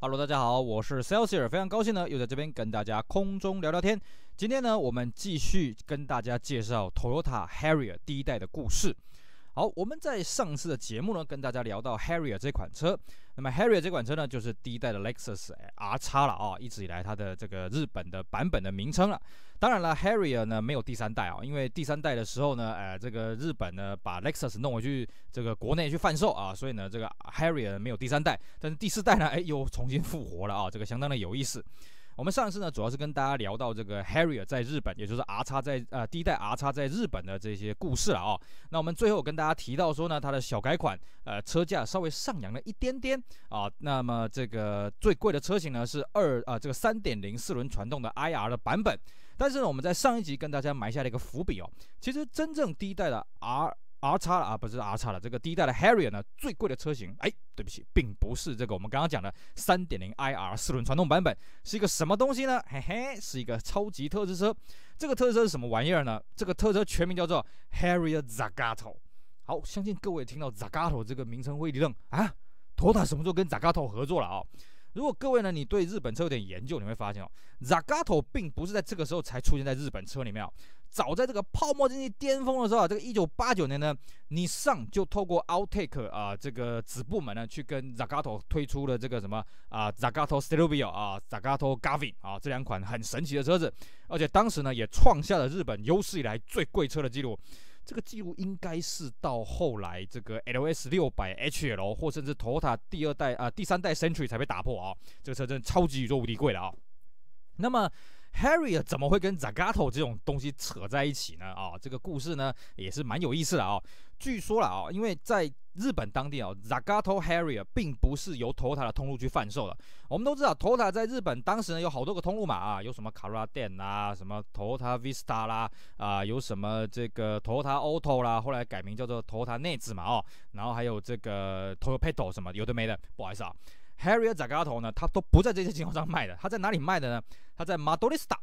Hello，大家好，我是 c e l s i r 非常高兴呢，又在这边跟大家空中聊聊天。今天呢，我们继续跟大家介绍 Toyota Harrier 第一代的故事。好，我们在上次的节目呢，跟大家聊到 Harrier 这款车。那么 Harrier 这款车呢，就是第一代的 Lexus R x 了啊，一直以来它的这个日本的版本的名称了。当然了，Harrier 呢没有第三代啊，因为第三代的时候呢，哎，这个日本呢把 Lexus 弄回去这个国内去贩售啊，所以呢这个 Harrier 没有第三代。但是第四代呢，哎又重新复活了啊，这个相当的有意思。我们上次呢，主要是跟大家聊到这个 Harrier 在日本，也就是 R 叉在呃第一代 R 叉在日本的这些故事了啊。那我们最后跟大家提到说呢，它的小改款，呃，车价稍微上扬了一点点啊。那么这个最贵的车型呢是二啊这个三点零四轮传动的 IR 的版本。但是呢，我们在上一集跟大家埋下了一个伏笔哦，其实真正第一代的 R。R 叉了啊，不是 R 叉了。这个第一代的 Harrier 呢，最贵的车型，哎，对不起，并不是这个我们刚刚讲的 3.0IR 四轮传动版本，是一个什么东西呢？嘿嘿，是一个超级特制车。这个特制车是什么玩意儿呢？这个特车全名叫做 Harrier Zagato。好，相信各位听到 Zagato 这个名称会一愣啊，Toyota 什么时候跟 Zagato 合作了啊？如果各位呢，你对日本车有点研究，你会发现哦，Zagato 并不是在这个时候才出现在日本车里面。哦，早在这个泡沫经济巅峰的时候啊，这个一九八九年呢，尼桑就透过 Outtake 啊这个子部门呢，去跟 Zagato 推出了这个什么啊 Zagato Silvia t 啊，Zagato Gavin 啊这两款很神奇的车子，而且当时呢也创下了日本有史以来最贵车的记录，这个记录应该是到后来这个 LS 六百 HL 或甚至 Toyota 第二代啊第三代 Century 才被打破啊，这个车真的超级宇宙无敌贵了啊，那么。Harrier 怎么会跟 Zagato 这种东西扯在一起呢？啊，这个故事呢也是蛮有意思的啊。据说了啊，因为在日本当地啊，Zagato Harrier 并不是由 Toyota 的通路去贩售的。我们都知道 Toyota 在日本当时呢有好多个通路嘛啊，有什么卡罗拉店啦，什么 Toyota Vista 啦啊，有什么这个 Toyota Auto 啦，后来改名叫做 Toyota 内置嘛哦，然后还有这个 Toyota 什么有的没的，不好意思啊。Harrier a t 头呢？他都不在这些经销商卖的，他在哪里卖的呢？他在 Madolista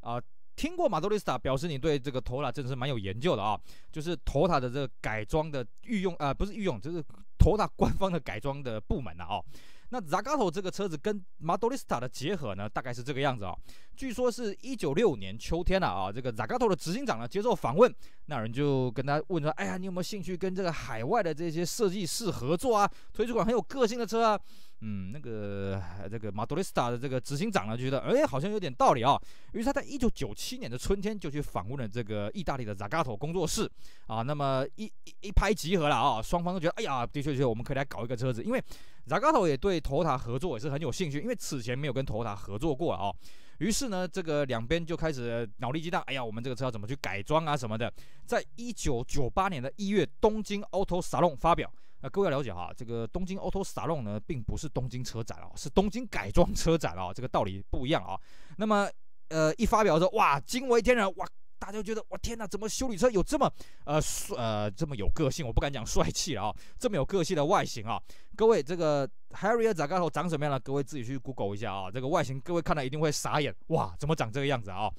啊，听过 Madolista 表示你对这个 t o 托 a 真的是蛮有研究的啊，就是 t o 托 a 的这个改装的御用啊，不是御用，就是 t o 托 a 官方的改装的部门啊、哦。那 Zagato 这个车子跟 m a s e r s t i 的结合呢，大概是这个样子啊。据说是一九六五年秋天了啊，这个 Zagato 的执行长呢接受访问，那人就跟他问说：“哎呀，你有没有兴趣跟这个海外的这些设计师合作啊，推出款很有个性的车啊？”嗯，那个这个 m a s e r s t i 的这个执行长呢就觉得：“哎，好像有点道理啊。”于是他在一九九七年的春天就去访问了这个意大利的 Zagato 工作室啊，那么一一一拍即合了啊，双方都觉得：“哎呀，的确确，我们可以来搞一个车子。”因为 z a g a t o 也对 t 塔合作也是很有兴趣，因为此前没有跟 t 塔合作过啊。于是呢，这个两边就开始脑力激荡。哎呀，我们这个车要怎么去改装啊什么的。在一九九八年的一月，东京 Auto Salon 发表。那各位要了解哈，这个东京 Auto Salon 呢，并不是东京车展哦，是东京改装车展哦，啊。这个道理不一样啊。那么，呃，一发表说，哇，惊为天人，哇。大家觉得，我天哪，怎么修理车有这么，呃，帅呃，这么有个性？我不敢讲帅气了啊，这么有个性的外形啊！各位，这个 Harrier 炸长什么样了？各位自己去 Google 一下啊，这个外形，各位看了一定会傻眼，哇，怎么长这个样子啊？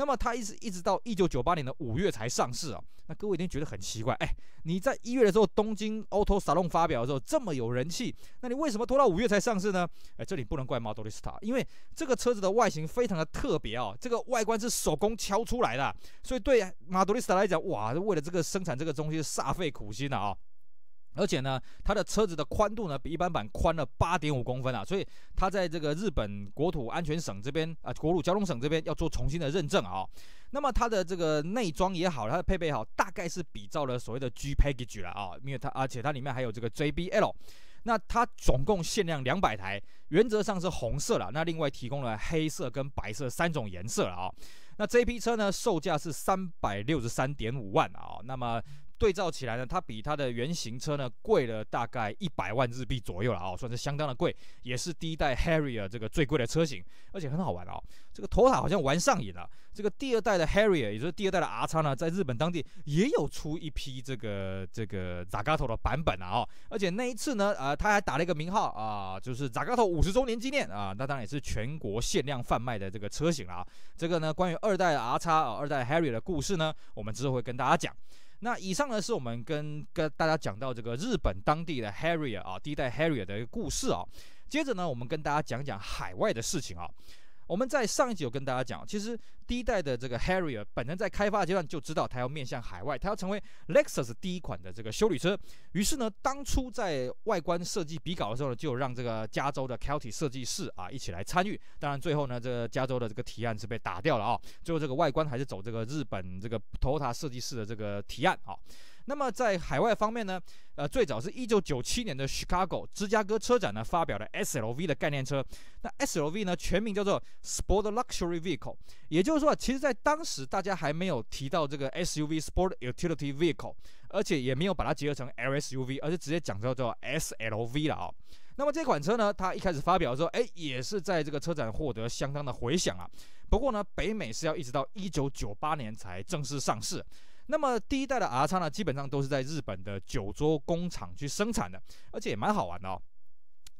那么它一直一直到一九九八年的五月才上市啊，那各位一定觉得很奇怪，哎，你在一月的时候东京 Auto Salon 发表的时候这么有人气，那你为什么拖到五月才上市呢？哎，这里不能怪马多利斯塔，因为这个车子的外形非常的特别哦，这个外观是手工敲出来的，所以对马多利斯塔来讲，哇，为了这个生产这个东西煞费苦心的啊。而且呢，它的车子的宽度呢比一般版宽了八点五公分啊，所以它在这个日本国土安全省这边啊，国土交通省这边要做重新的认证啊。那么它的这个内装也好，它的配备好，大概是比照了所谓的 G Package 了啊，因为它而且它里面还有这个 JBL。那它总共限量两百台，原则上是红色了，那另外提供了黑色跟白色三种颜色了啊。那这批车呢，售价是三百六十三点五万啊，那么。对照起来呢，它比它的原型车呢贵了大概一百万日币左右了啊，算是相当的贵，也是第一代 Harry 这个最贵的车型，而且很好玩啊。这个头塔好像玩上瘾了。这个第二代的 Harry，也就是第二代的 R 叉呢，在日本当地也有出一批这个这个 Zagato 的版本啊哦，而且那一次呢，呃，他还打了一个名号啊，就是 Zagato 五十周年纪念啊，那当然也是全国限量贩卖的这个车型了啊。这个呢，关于二代 R 叉啊，二代 Harry 的故事呢，我们之后会跟大家讲。那以上呢是我们跟跟大家讲到这个日本当地的 Harrier 啊，第一代 Harrier 的一个故事啊。接着呢，我们跟大家讲讲海外的事情啊。我们在上一集有跟大家讲，其实第一代的这个 Harrier 本身在开发阶段就知道它要面向海外，它要成为 Lexus 第一款的这个修理车。于是呢，当初在外观设计比稿的时候呢，就让这个加州的 Calty 设计师啊一起来参与。当然最后呢，这个加州的这个提案是被打掉了啊，最后这个外观还是走这个日本这个 Toyota 设计师的这个提案啊。那么在海外方面呢，呃，最早是一九九七年的 Chicago 芝加哥车展呢，发表了 SLV 的概念车。那 SLV 呢，全名叫做 Sport Luxury Vehicle，也就是说，其实在当时大家还没有提到这个 SUV Sport Utility Vehicle，而且也没有把它结合成 LSUV，而是直接讲叫做 SLV 了啊。那么这款车呢，它一开始发表的时候，哎，也是在这个车展获得相当的回响啊。不过呢，北美是要一直到一九九八年才正式上市。那么第一代的 R 叉呢，基本上都是在日本的九州工厂去生产的，而且也蛮好玩的哦。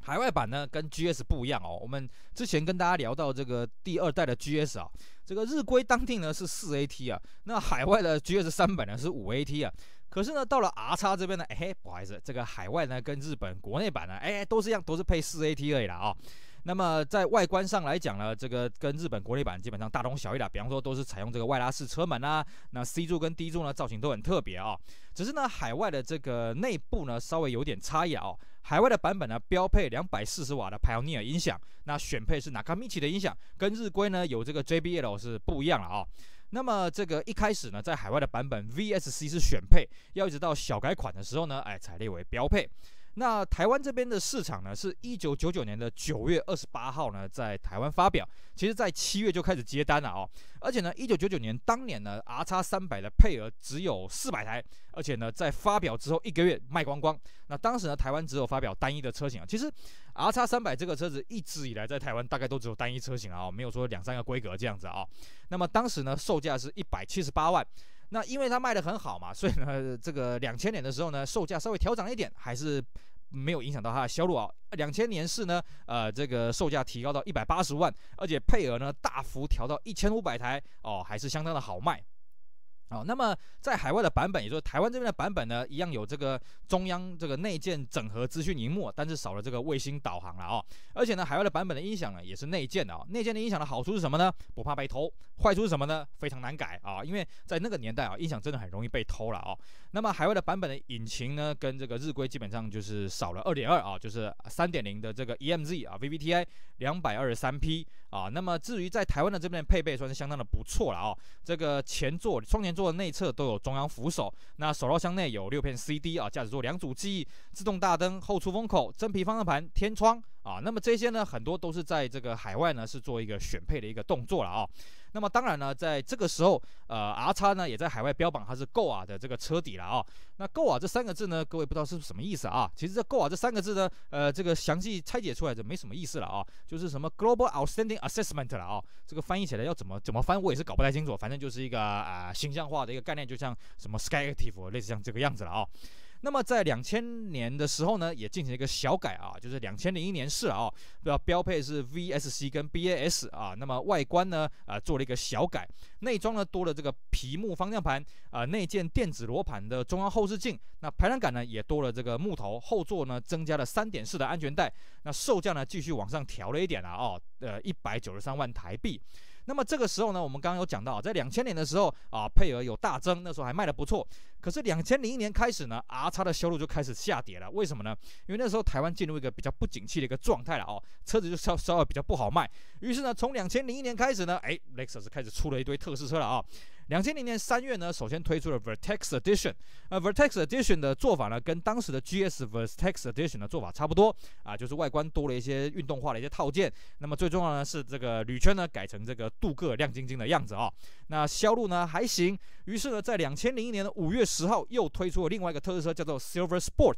海外版呢跟 GS 不一样哦，我们之前跟大家聊到这个第二代的 GS 啊，这个日规当定呢是四 AT 啊，那海外的 GS 三百呢是五 AT 啊，可是呢到了 R 叉这边呢，哎不好意思，这个海外呢跟日本国内版呢，哎都是一样，都是配四 AT 而已了啊。那么在外观上来讲呢，这个跟日本国内版基本上大同小异啦。比方说都是采用这个外拉式车门啊，那 C 柱跟 D 柱呢造型都很特别啊。只是呢海外的这个内部呢稍微有点差异啊。海外的版本呢标配两百四十瓦的 Pioneer 音响，那选配是 Nakamichi 的音响，跟日规呢有这个 JBL 是不一样了啊。那么这个一开始呢在海外的版本 VSC 是选配，要一直到小改款的时候呢，哎才列为标配。那台湾这边的市场呢，是一九九九年的九月二十八号呢，在台湾发表。其实，在七月就开始接单了哦。而且呢一九九九年当年呢，R 叉三百的配额只有四百台，而且呢，在发表之后一个月卖光光。那当时呢，台湾只有发表单一的车型啊。其实，R 叉三百这个车子一直以来在台湾大概都只有单一车型啊，没有说两三个规格这样子啊。那么当时呢，售价是一百七十八万。那因为它卖的很好嘛，所以呢，这个两千年的时候呢，售价稍微调涨一点，还是没有影响到它的销路啊。两千年是呢，呃，这个售价提高到一百八十万，而且配额呢大幅调到一千五百台哦，还是相当的好卖。哦，那么在海外的版本，也就是台湾这边的版本呢，一样有这个中央这个内建整合资讯荧幕，但是少了这个卫星导航了哦。而且呢，海外的版本的音响呢也是内建的啊。内建的音响的好处是什么呢？不怕被偷。坏处是什么呢？非常难改啊，因为在那个年代啊，音响真的很容易被偷了啊。那么海外的版本的引擎呢，跟这个日规基本上就是少了二点二啊，就是三点零的这个 EMZ 啊，VVTi 两百二十三 P 啊。那么至于在台湾的这边配备，算是相当的不错了啊。这个前座双前座。座内侧都有中央扶手，那手套箱内有六片 CD 啊，驾驶座两组记忆，自动大灯，后出风口，真皮方向盘，天窗。啊，那么这些呢，很多都是在这个海外呢，是做一个选配的一个动作了啊。那么当然呢，在这个时候，呃，R 叉呢也在海外标榜它是 g o 的这个车底了啊。那 g o 这三个字呢，各位不知道是什么意思啊？其实这 g o 这三个字呢，呃，这个详细拆解出来就没什么意思了啊。就是什么 Global Outstanding Assessment 了啊。这个翻译起来要怎么怎么翻，我也是搞不太清楚。反正就是一个啊形象化的一个概念，就像什么 skytive 类似像这个样子了啊。那么在两千年的时候呢，也进行了一个小改啊，就是两千零一年式啊，标标配是 VSC 跟 BAS 啊。那么外观呢，啊做了一个小改，内装呢多了这个皮木方向盘啊，内建电子罗盘的中央后视镜。那排挡杆呢也多了这个木头，后座呢增加了三点四的安全带。那售价呢继续往上调了一点啊，呃一百九十三万台币。那么这个时候呢，我们刚刚有讲到，在两千年的时候啊，配额有大增，那时候还卖的不错。可是两千零一年开始呢，R 叉的销路就开始下跌了。为什么呢？因为那时候台湾进入一个比较不景气的一个状态了哦，车子就稍稍微比较不好卖。于是呢，从两千零一年开始呢，哎，雷克萨斯开始出了一堆特试车了啊。两千零年三月呢，首先推出了 Vertex Edition，呃，Vertex Edition 的做法呢，跟当时的 GS Vertex Edition 的做法差不多啊，就是外观多了一些运动化的一些套件，那么最重要呢是这个铝圈呢改成这个镀铬亮晶晶的样子啊，那销路呢还行，于是呢在两千零一年的五月十号又推出了另外一个特色车叫做 Silver Sport。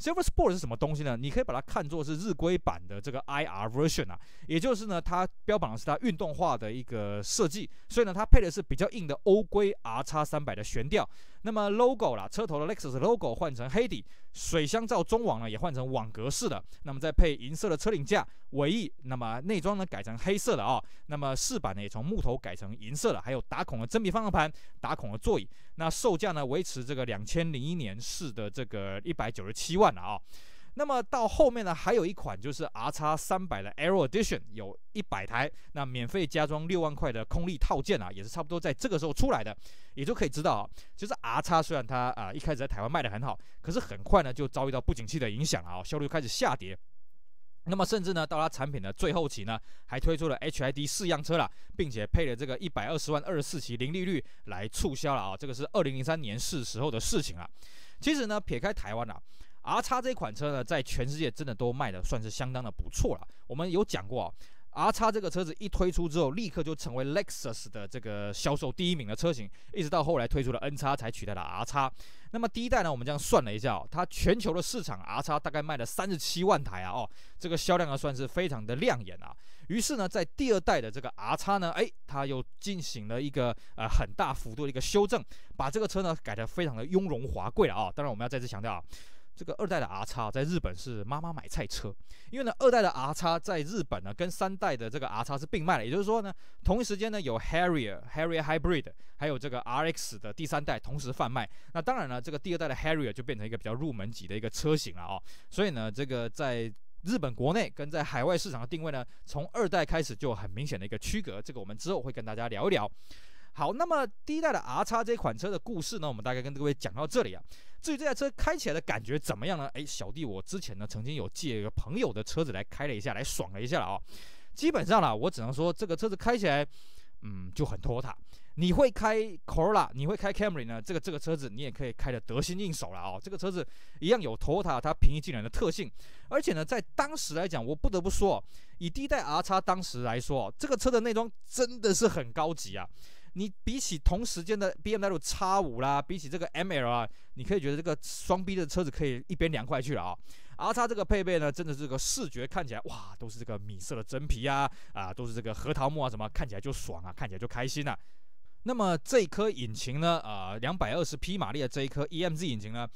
Silver Sport 是什么东西呢？你可以把它看作是日规版的这个 IR Version 啊，也就是呢，它标榜的是它运动化的一个设计，所以呢，它配的是比较硬的欧规 R 叉三百的悬吊。那么 logo 啦，车头的 Lexus logo 换成黑底，水箱罩中网呢也换成网格式的，那么再配银色的车顶架、尾翼，那么内装呢改成黑色的啊，那么饰板呢也从木头改成银色的，还有打孔的真皮方向盘、打孔的座椅，那售价呢维持这个两千零一年式的这个一百九十七万了啊。那么到后面呢，还有一款就是 R 叉三百的 Arrow Edition，有一百台，那免费加装六万块的空力套件啊，也是差不多在这个时候出来的，也就可以知道啊，就是 R 叉虽然它啊一开始在台湾卖的很好，可是很快呢就遭遇到不景气的影响啊，销率开始下跌。那么甚至呢到它产品的最后期呢，还推出了 HID 四样车了，并且配了这个一百二十万二十四期零利率来促销了啊，这个是二零零三年是时候的事情了。其实呢撇开台湾啊。R 叉这款车呢，在全世界真的都卖的算是相当的不错了。我们有讲过啊，R 叉这个车子一推出之后，立刻就成为 Lexus 的这个销售第一名的车型，一直到后来推出了 N 叉才取代了 R 叉。那么第一代呢，我们这样算了一下，它全球的市场 R 叉大概卖了三十七万台啊，哦，这个销量呢算是非常的亮眼啊。于是呢，在第二代的这个 R 叉呢，哎，它又进行了一个呃很大幅度的一个修正，把这个车呢改得非常的雍容华贵了啊。当然我们要再次强调啊。这个二代的 R 叉在日本是妈妈买菜车，因为呢，二代的 R 叉在日本呢跟三代的这个 R 叉是并卖的，也就是说呢，同一时间呢有 Harrier、Harrier Hybrid，还有这个 RX 的第三代同时贩卖。那当然了，这个第二代的 Harrier 就变成一个比较入门级的一个车型了啊。所以呢，这个在日本国内跟在海外市场的定位呢，从二代开始就很明显的一个区隔。这个我们之后会跟大家聊一聊。好，那么第一代的 R 叉这款车的故事呢，我们大概跟各位讲到这里啊。至于这台车开起来的感觉怎么样呢？哎，小弟我之前呢曾经有借一个朋友的车子来开了一下，来爽了一下了啊。基本上呢，我只能说这个车子开起来，嗯，就很拖沓。你会开 Corolla，你会开 Camry 呢？这个这个车子你也可以开得得心应手了啊。这个车子一样有拖沓，它平易近人的特性。而且呢，在当时来讲，我不得不说，以第一代 R x 当时来说，这个车的内装真的是很高级啊。你比起同时间的 B M W X 五啦，比起这个 M L 啊，你可以觉得这个双 B 的车子可以一边凉快去了啊。而它这个配备呢，真的这个视觉看起来哇，都是这个米色的真皮啊，啊，都是这个核桃木啊，什么看起来就爽啊，看起来就开心啊。那么这颗引擎呢，啊，两百二十匹马力的这一颗 E M Z 引擎呢，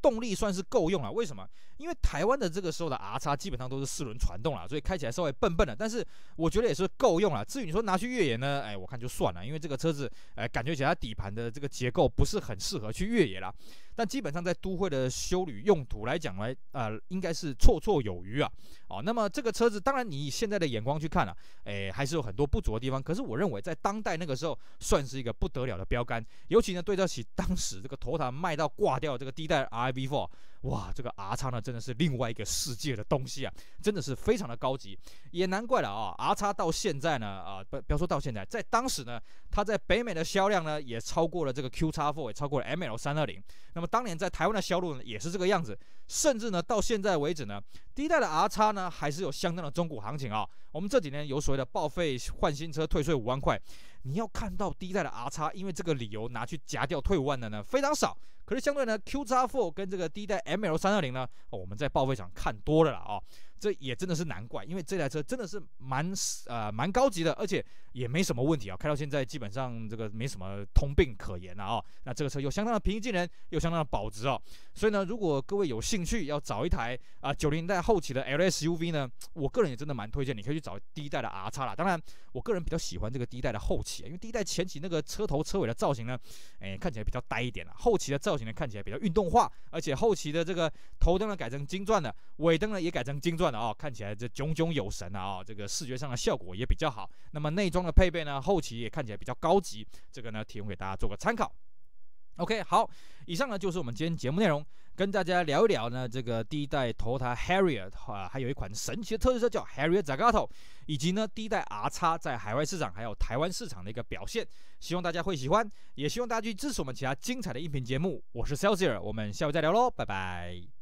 动力算是够用了。为什么？因为台湾的这个时候的 R 叉基本上都是四轮传动了，所以开起来稍微笨笨的，但是我觉得也是够用了。至于你说拿去越野呢，哎，我看就算了，因为这个车子，哎，感觉起来底盘的这个结构不是很适合去越野啦。但基本上在都会的修旅用途来讲，呢，呃，应该是绰绰有余啊。哦，那么这个车子，当然你以现在的眼光去看啊，哎，还是有很多不足的地方。可是我认为在当代那个时候算是一个不得了的标杆，尤其呢对得起当时这个头台卖到挂掉这个第一代 Riv4。哇，这个 R 叉呢，真的是另外一个世界的东西啊，真的是非常的高级，也难怪了啊。R 叉到现在呢，啊，不不要说到现在，在当时呢，它在北美的销量呢，也超过了这个 Q 叉 Four，也超过了 ML 三二零。那么当年在台湾的销路呢，也是这个样子，甚至呢，到现在为止呢，第一代的 R 叉呢，还是有相当的中古行情啊。我们这几年有所谓的报废换新车退税五万块，你要看到第一代的 R 叉，因为这个理由拿去夹掉退五万的呢，非常少。可是相对呢 q Four 跟这个第一代 ML 三二零呢，我们在报废场看多了了啊。这也真的是难怪，因为这台车真的是蛮啊蛮高级的，而且也没什么问题啊，开到现在基本上这个没什么通病可言了啊。那这个车又相当的平易近人，又相当的保值哦。所以呢，如果各位有兴趣要找一台啊九零年代后期的 LSUV 呢，我个人也真的蛮推荐，你可以去找第一代的 R 叉了。当然，我个人比较喜欢这个第一代的后期，因为第一代前期那个车头车尾的造型呢，哎看起来比较呆一点了，后期的造型呢看起来比较运动化，而且后期的这个头灯呢改成金钻的，尾灯呢也改成金钻。哦，看起来这炯炯有神啊、啊，这个视觉上的效果也比较好。那么内装的配备呢，后期也看起来比较高级。这个呢，提供给大家做个参考。OK，好，以上呢就是我们今天节目内容，跟大家聊一聊呢，这个第一代 Toyota Harrier 的话，还有一款神奇的特色车叫 Harrier Zagato，以及呢第一代 R 叉在海外市场还有台湾市场的一个表现，希望大家会喜欢，也希望大家去支持我们其他精彩的音频节目。我是 Celsius，我们下回再聊喽，拜拜。